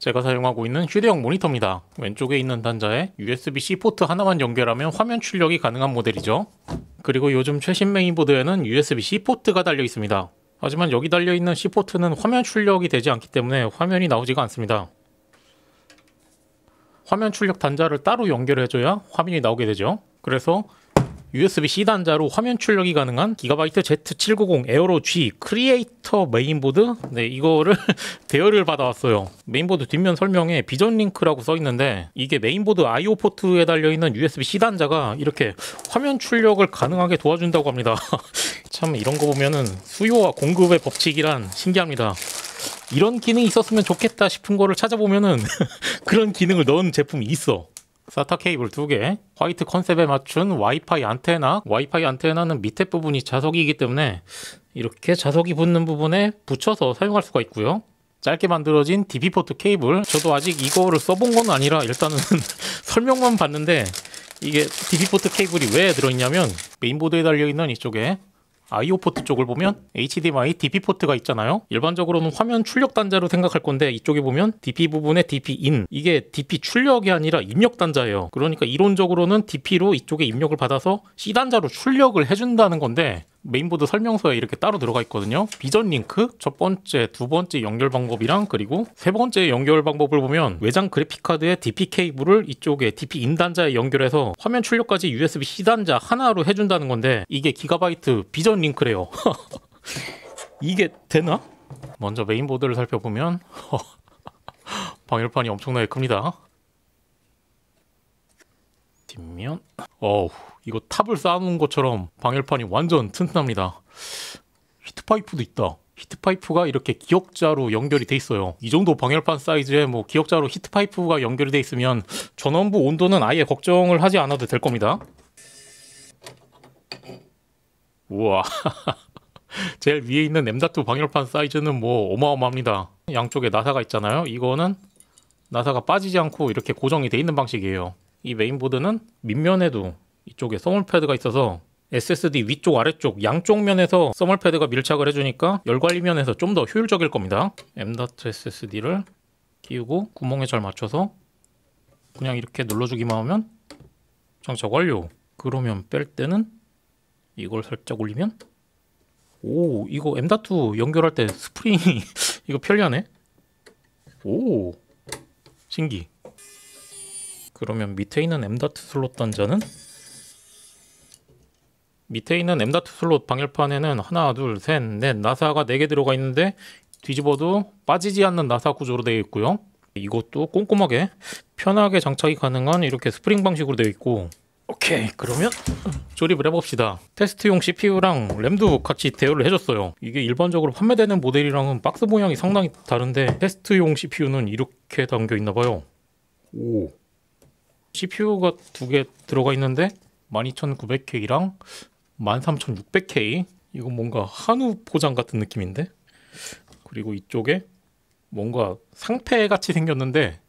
제가 사용하고 있는 휴대용 모니터입니다. 왼쪽에 있는 단자에 USB-C 포트 하나만 연결하면 화면 출력이 가능한 모델이죠. 그리고 요즘 최신 메인보드에는 USB-C 포트가 달려 있습니다. 하지만 여기 달려있는 C포트는 화면 출력이 되지 않기 때문에 화면이 나오지가 않습니다. 화면 출력 단자를 따로 연결해줘야 화면이 나오게 되죠. 그래서 USB-C 단자로 화면 출력이 가능한 기가바이트 Z790 에어로 G 크리에이터 메인보드 네 이거를 대여를 받아왔어요 메인보드 뒷면 설명에 비전 링크라고 써 있는데 이게 메인보드 I/O 포트에 달려 있는 USB-C 단자가 이렇게 화면 출력을 가능하게 도와준다고 합니다 참 이런 거 보면은 수요와 공급의 법칙이란 신기합니다 이런 기능이 있었으면 좋겠다 싶은 거를 찾아보면은 그런 기능을 넣은 제품이 있어 사타 케이블 2개, 화이트 컨셉에 맞춘 와이파이 안테나, 와이파이 안테나는 밑에 부분이 자석이기 때문에 이렇게 자석이 붙는 부분에 붙여서 사용할 수가 있고요. 짧게 만들어진 d p 포트 케이블 저도 아직 이거를 써본 건 아니라 일단은 설명만 봤는데 이게 d p 포트 케이블이 왜 들어있냐면 메인보드에 달려있는 이쪽에 IO 포트 쪽을 보면 HDMI DP 포트가 있잖아요. 일반적으로는 화면 출력 단자로 생각할 건데 이쪽에 보면 DP 부분에 DP 인 이게 DP 출력이 아니라 입력 단자예요. 그러니까 이론적으로는 DP로 이쪽에 입력을 받아서 C 단자로 출력을 해준다는 건데 메인보드 설명서에 이렇게 따로 들어가 있거든요. 비전 링크 첫 번째, 두 번째 연결 방법이랑 그리고 세 번째 연결 방법을 보면 외장 그래픽 카드의 DP 케이블을 이쪽에 DP 인 단자에 연결해서 화면 출력까지 USB-C 단자 하나로 해준다는 건데 이게 기가바이트 비전 링크래요. 이게 되나? 먼저 메인보드를 살펴보면 방열판이 엄청나게 큽니다. 뒷면 어우 이거 탑을 쌓아놓은 것처럼 방열판이 완전 튼튼합니다 히트파이프도 있다 히트파이프가 이렇게 기역자로 연결이 돼 있어요 이 정도 방열판 사이즈에 뭐 기역자로 히트파이프가 연결이 돼 있으면 전원부 온도는 아예 걱정을 하지 않아도 될 겁니다 우와 제일 위에 있는 M.2 방열판 사이즈는 뭐 어마어마합니다 양쪽에 나사가 있잖아요 이거는 나사가 빠지지 않고 이렇게 고정이 돼 있는 방식이에요 이 메인보드는 밑면에도 이쪽에 서멀 패드가 있어서 SSD 위쪽 아래쪽 양쪽 면에서 서멀 패드가 밀착을 해주니까 열관리 면에서 좀 더 효율적일 겁니다 M.2 SSD를 끼우고 구멍에 잘 맞춰서 그냥 이렇게 눌러주기만 하면 장착 완료 그러면 뺄 때는 이걸 살짝 올리면 오 이거 M.2 연결할 때 스프링이 이거 편리하네 오 신기 그러면 밑에 있는 M.2 슬롯 던전은? 밑에 있는 M.2 슬롯 방열판에는 하나, 둘, 셋, 넷, 나사가 4개 들어가 있는데 뒤집어도 빠지지 않는 나사 구조로 되어 있고요. 이것도 꼼꼼하게 편하게 장착이 가능한 이렇게 스프링 방식으로 되어 있고 오케이 그러면 조립을 해봅시다 테스트용 CPU랑 램도 같이 대여를 해줬어요 이게 일반적으로 판매되는 모델이랑은 박스 모양이 상당히 다른데 테스트용 CPU는 이렇게 담겨 있나봐요 오 CPU가 두 개 들어가 있는데 12900K랑 13600K 이건 뭔가 한우 포장 같은 느낌인데 그리고 이쪽에 뭔가 상패 같이 생겼는데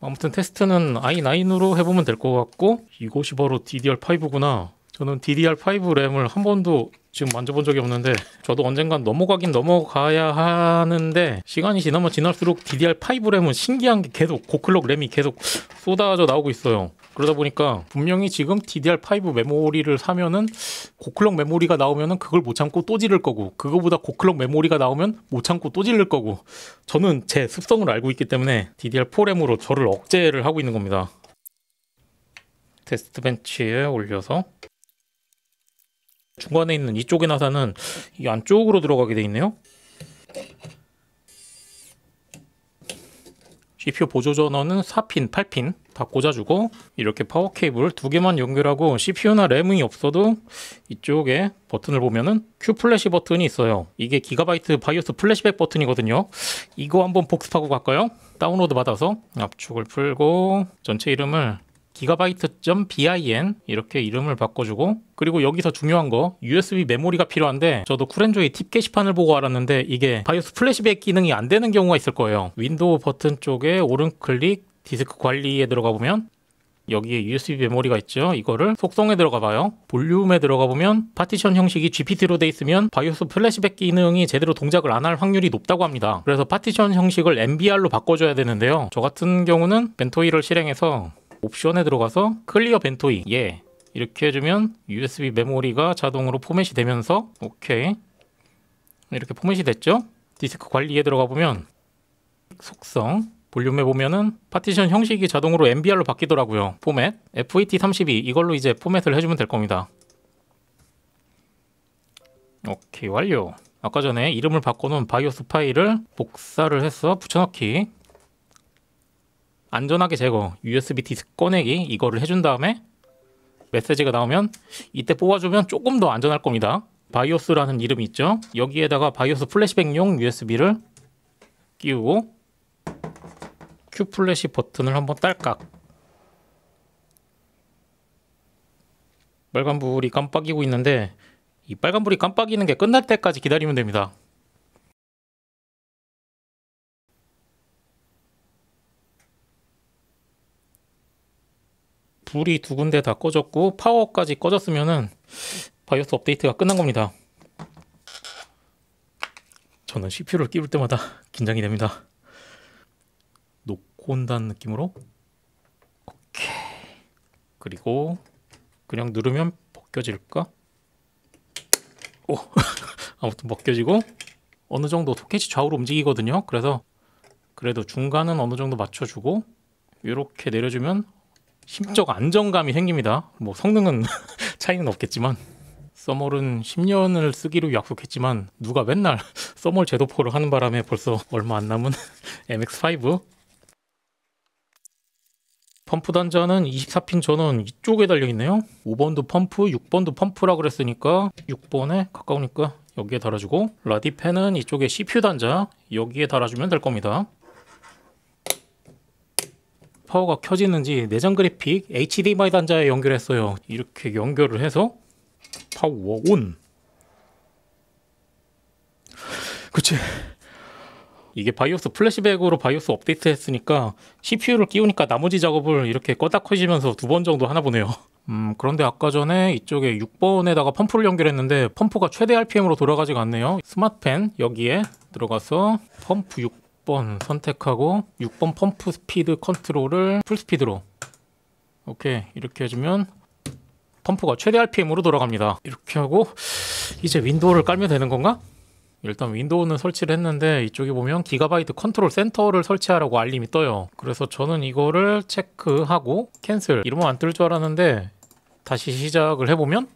아무튼 테스트는 i9으로 해보면 될 것 같고 이것이 바로 DDR5구나 저는 DDR5 램을 한 번도 지금 만져본 적이 없는데 저도 언젠간 넘어가긴 넘어가야 하는데 시간이 지나면 지날수록 DDR5 램은 신기한 게 계속 고클럭 램이 계속 쏟아져 나오고 있어요. 그러다 보니까 분명히 지금 DDR5 메모리를 사면은 고클럭 메모리가 나오면은 그걸 못 참고 또 지를 거고 그거보다 고클럭 메모리가 나오면 못 참고 또 지를 거고 저는 제 습성을 알고 있기 때문에 DDR4 램으로 저를 억제를 하고 있는 겁니다. 테스트 벤치에 올려서 중간에 있는 이쪽의 나사는 이 안쪽으로 들어가게 돼 있네요. CPU 보조 전원은 4핀, 8핀 다 꽂아주고 이렇게 파워 케이블 두 개만 연결하고 CPU나 램이 없어도 이쪽에 버튼을 보면은 Q 플래시 버튼이 있어요. 이게 기가바이트 바이오스 플래시백 버튼이거든요. 이거 한번 복습하고 갈까요? 다운로드 받아서 압축을 풀고 전체 이름을 gigabyte.bin 이렇게 이름을 바꿔주고 그리고 여기서 중요한 거 USB 메모리가 필요한데 저도 쿨앤조이 팁 게시판을 보고 알았는데 이게 바이오스 플래시백 기능이 안 되는 경우가 있을 거예요 윈도우 버튼 쪽에 오른클릭 디스크 관리에 들어가 보면 여기에 USB 메모리가 있죠. 이거를 속성에 들어가 봐요. 볼륨에 들어가 보면 파티션 형식이 GPT로 돼 있으면 바이오스 플래시백 기능이 제대로 동작을 안 할 확률이 높다고 합니다. 그래서 파티션 형식을 MBR로 바꿔줘야 되는데요. 저 같은 경우는 벤토이를 실행해서 옵션에 들어가서 클리어 벤토이 예 이렇게 해주면 USB 메모리가 자동으로 포맷이 되면서 오케이 이렇게 포맷이 됐죠 디스크 관리에 들어가 보면 속성 볼륨에 보면은 파티션 형식이 자동으로 MBR로 바뀌더라고요 포맷 FAT32 이걸로 이제 포맷을 해주면 될 겁니다 오케이 완료 아까 전에 이름을 바꿔놓은 바이오스 파일을 복사를 해서 붙여넣기 안전하게 제거, USB 디스크 꺼내기 이거를 해준 다음에 메시지가 나오면 이때 뽑아주면 조금 더 안전할 겁니다. 바이오스라는 이름이 있죠. 여기에다가 바이오스 플래시백용 USB를 끼우고 Q 플래시 버튼을 한번 딸깍 빨간불이 깜빡이고 있는데 이 빨간불이 깜빡이는 게 끝날 때까지 기다리면 됩니다. 불이 두 군데 다 꺼졌고 파워까지 꺼졌으면은 바이오스 업데이트가 끝난 겁니다. 저는 CPU를 끼울 때마다 긴장이 됩니다. 놓고 온다는 느낌으로 오케이 그리고 그냥 누르면 벗겨질까? 오 아무튼 벗겨지고 어느 정도 도켓이 좌우로 움직이거든요. 그래서 그래도 중간은 어느 정도 맞춰주고 이렇게 내려주면 심적 안정감이 생깁니다. 뭐 성능은 차이는 없겠지만 써멀은 10년을 쓰기로 약속했지만 누가 맨날 써멀 제도포를 하는 바람에 벌써 얼마 안 남은 MX5 펌프 단자는 24핀 전원 이쪽에 달려 있네요. 5번도 펌프, 6번도 펌프라 그랬으니까 6번에 가까우니까 여기에 달아주고 라디팬은 이쪽에 CPU 단자 여기에 달아주면 될 겁니다. 파워가 켜지는지 내장 그래픽 HDMI 단자에 연결했어요. 이렇게 연결을 해서 파워 온. 그치. 이게 바이오스 플래시백으로 바이오스 업데이트 했으니까 CPU를 끼우니까 나머지 작업을 이렇게 껐다 켜지면서 두 번 정도 하나 보네요. 음, 그런데 아까 전에 이쪽에 6번에다가 펌프를 연결했는데 펌프가 최대 RPM으로 돌아가지가 않네요. 스마트펜 여기에 들어가서 펌프 6 6번 선택하고 6번 펌프 스피드 컨트롤을 풀스피드로 오케이 이렇게 해주면 펌프가 최대 RPM으로 돌아갑니다 이렇게 하고 이제 윈도우를 깔면 되는 건가? 일단 윈도우는 설치를 했는데 이쪽에 보면 기가바이트 컨트롤 센터를 설치하라고 알림이 떠요 그래서 저는 이거를 체크하고 캔슬 이러면 안 뜰 줄 알았는데 다시 시작을 해보면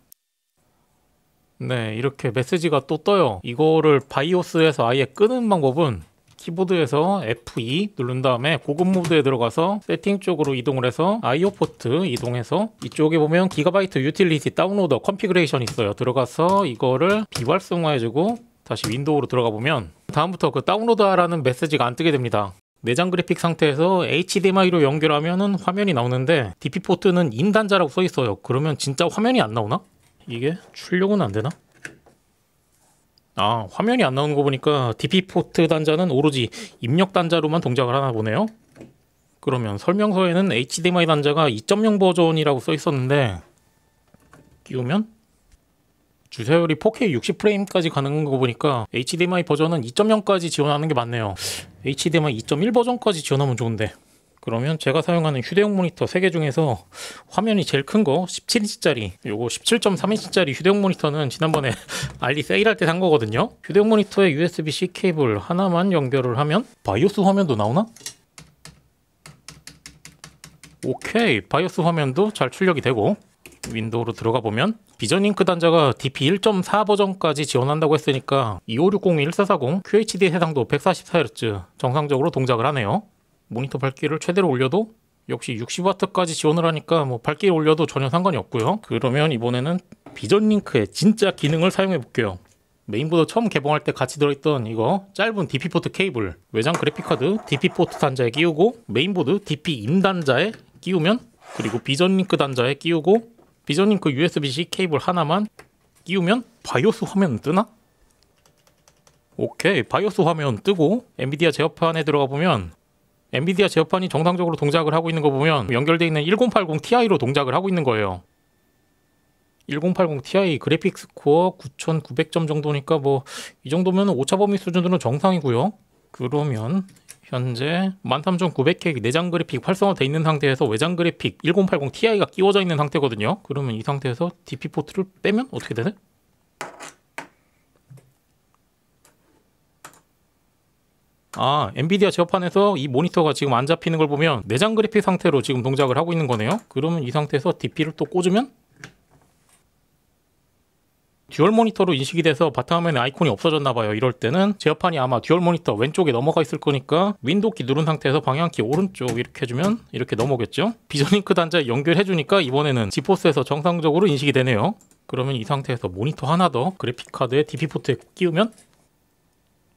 네 이렇게 메시지가 또 떠요 이거를 바이오스에서 아예 끄는 방법은 키보드에서 F2 e 누른 다음에 고급 모드에 들어가서 세팅 쪽으로 이동을 해서 IO 포트 이동해서 이쪽에 보면 기가바이트 유틸리티 다운로더 컨피그레이션 있어요. 들어가서 이거를 비활성화해주고 다시 윈도우로 들어가 보면 다음부터 그 다운로드하라는 메시지가 안 뜨게 됩니다. 내장 그래픽 상태에서 HDMI로 연결하면은 화면이 나오는데 DP 포트는 인단자라고 써 있어요. 그러면 진짜 화면이 안 나오나? 이게 출력은 안 되나? 아, 화면이 안 나오는 거 보니까 DP 포트 단자는 오로지 입력 단자로만 동작을 하나 보네요. 그러면 설명서에는 HDMI 단자가 2.0 버전이라고 써 있었는데 끼우면 주사율이 4K 60프레임까지 가능한 거 보니까 HDMI 버전은 2.0까지 지원하는 게 맞네요. HDMI 2.1 버전까지 지원하면 좋은데. 그러면 제가 사용하는 휴대용 모니터 3개 중에서 화면이 제일 큰 거 17인치짜리 요거 17.3인치짜리 휴대용 모니터는 지난번에 알리 세일할 때 산 거거든요 휴대용 모니터에 USB-C 케이블 하나만 연결을 하면 바이오스 화면도 나오나? 오케이 바이오스 화면도 잘 출력이 되고 윈도우로 들어가 보면 비전잉크 단자가 DP 1.4 버전까지 지원한다고 했으니까 2 5 6 0 1440, QHD 해상도 144Hz 정상적으로 동작을 하네요. 모니터 밝기를 최대로 올려도 역시 60W까지 지원을 하니까 뭐 밝기 올려도 전혀 상관이 없고요. 그러면 이번에는 비전 링크의 진짜 기능을 사용해 볼게요. 메인보드 처음 개봉할 때 같이 들어있던 이거 짧은 DP 포트 케이블 외장 그래픽카드 DP 포트 단자에 끼우고 메인보드 DP 인 단자에 끼우면 그리고 비전 링크 단자에 끼우고 비전 링크 USB-C 케이블 하나만 끼우면 바이오스 화면 뜨나? 오케이 바이오스 화면 뜨고 엔비디아 제어판에 들어가 보면 엔비디아 제어판이 정상적으로 동작을 하고 있는 거 보면 연결되어 있는 1080 Ti로 동작을 하고 있는 거예요. 1080 Ti 그래픽 스코어 9900점 정도니까 뭐 이 정도면 오차 범위 수준으로 정상이고요. 그러면 현재 13900K 내장 그래픽 활성화되어 있는 상태에서 외장 그래픽 1080 Ti가 끼워져 있는 상태거든요. 그러면 이 상태에서 DP 포트를 빼면 어떻게 되나요? 아 엔비디아 제어판에서 이 모니터가 지금 안 잡히는 걸 보면 내장 그래픽 상태로 지금 동작을 하고 있는 거네요 그러면 이 상태에서 DP를 또 꽂으면 듀얼 모니터로 인식이 돼서 바탕화면에 아이콘이 없어졌나 봐요 이럴 때는 제어판이 아마 듀얼 모니터 왼쪽에 넘어가 있을 거니까 윈도우 키 누른 상태에서 방향키 오른쪽 이렇게 해주면 이렇게 넘어오겠죠 비전링크 단자 연결해 주니까 이번에는 지포스에서 정상적으로 인식이 되네요 그러면 이 상태에서 모니터 하나 더 그래픽카드에 DP 포트에 끼우면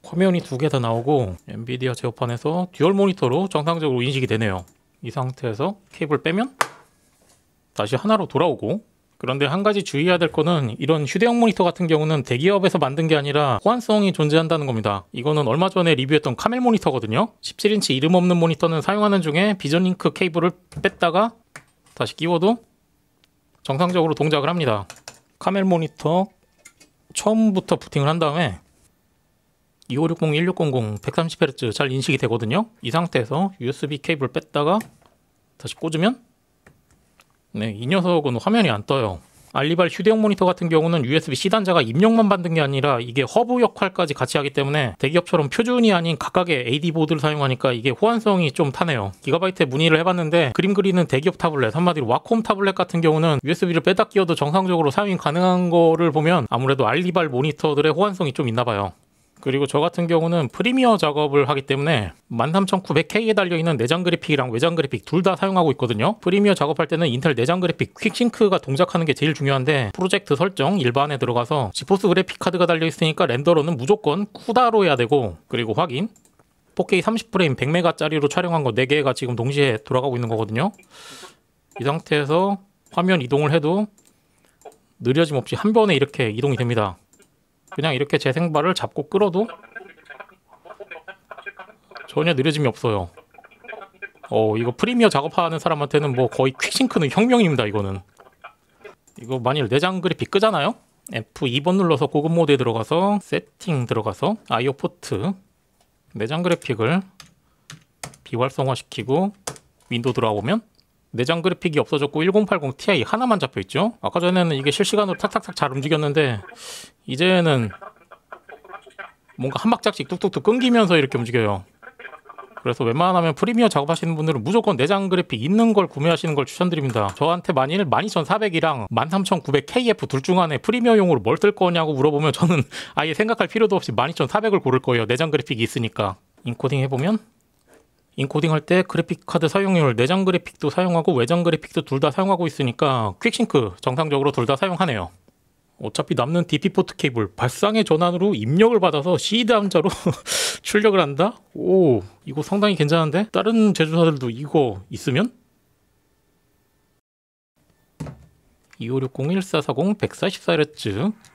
화면이 두 개 더 나오고 엔비디아 제어판에서 듀얼 모니터로 정상적으로 인식이 되네요 이 상태에서 케이블 빼면 다시 하나로 돌아오고 그런데 한 가지 주의해야 될 거는 이런 휴대용 모니터 같은 경우는 대기업에서 만든 게 아니라 호환성이 존재한다는 겁니다. 이거는 얼마 전에 리뷰했던 카멜 모니터거든요. 17인치 이름 없는 모니터는 사용하는 중에 비전링크 케이블을 뺐다가 다시 끼워도 정상적으로 동작을 합니다. 카멜 모니터 처음부터 부팅을 한 다음에 2560, 1600, 130Hz 잘 인식이 되거든요. 이 상태에서 USB 케이블 뺐다가 다시 꽂으면 네, 이 녀석은 화면이 안 떠요. 알리발 휴대용 모니터 같은 경우는 USB-C 단자가 입력만 받는 게 아니라 이게 허브 역할까지 같이 하기 때문에 대기업처럼 표준이 아닌 각각의 AD 보드를 사용하니까 이게 호환성이 좀 타네요. 기가바이트에 문의를 해봤는데 그림 그리는 대기업 타블렛 한마디로 와콤 타블렛 같은 경우는 USB를 빼다 끼워도 정상적으로 사용이 가능한 거를 보면 아무래도 알리발 모니터들의 호환성이 좀 있나 봐요. 그리고 저 같은 경우는 프리미어 작업을 하기 때문에 13900K에 달려있는 내장 그래픽이랑 외장 그래픽 둘 다 사용하고 있거든요 프리미어 작업할 때는 인텔 내장 그래픽 퀵싱크가 동작하는 게 제일 중요한데 프로젝트 설정 일반에 들어가서 지포스 그래픽 카드가 달려있으니까 렌더로는 무조건 쿠다로 해야 되고 그리고 확인 4K 30프레임 100메가짜리로 촬영한 거 4개가 지금 동시에 돌아가고 있는 거거든요 이 상태에서 화면 이동을 해도 느려짐 없이 한 번에 이렇게 이동이 됩니다 그냥 이렇게 재생발을 잡고 끌어도 전혀 느려짐이 없어요. 어 이거 프리미어 작업하는 사람한테는 뭐 거의 퀵싱크는 혁명입니다 이거는. 이거 만일 내장 그래픽 끄잖아요? F2번 눌러서 고급 모드에 들어가서 세팅 들어가서 아이 포트 내장 그래픽을 비활성화시키고 윈도우 들어와 보면 내장 그래픽이 없어졌고 1080 Ti 하나만 잡혀 있죠. 아까 전에는 이게 실시간으로 탁탁탁 잘 움직였는데 이제는 뭔가 한 박자씩 뚝뚝뚝 끊기면서 이렇게 움직여요. 그래서 웬만하면 프리미어 작업하시는 분들은 무조건 내장 그래픽 있는 걸 구매하시는 걸 추천드립니다. 저한테 만일 12,400이랑 13,900KF 둘 중 안에 프리미어용으로 뭘뜰 거냐고 물어보면 저는 아예 생각할 필요도 없이 12,400을 고를 거예요. 내장 그래픽이 있으니까. 인코딩 해보면 인코딩 할 때 그래픽 카드 사용률 내장 그래픽도 사용하고 외장 그래픽도 둘 다 사용하고 있으니까 퀵싱크 정상적으로 둘 다 사용하네요. 어차피 남는 DP 포트 케이블 발상의 전환으로 입력을 받아서 시드 함자로 출력을 한다? 오 이거 상당히 괜찮은데? 다른 제조사들도 이거 있으면? 2560 1440 144Hz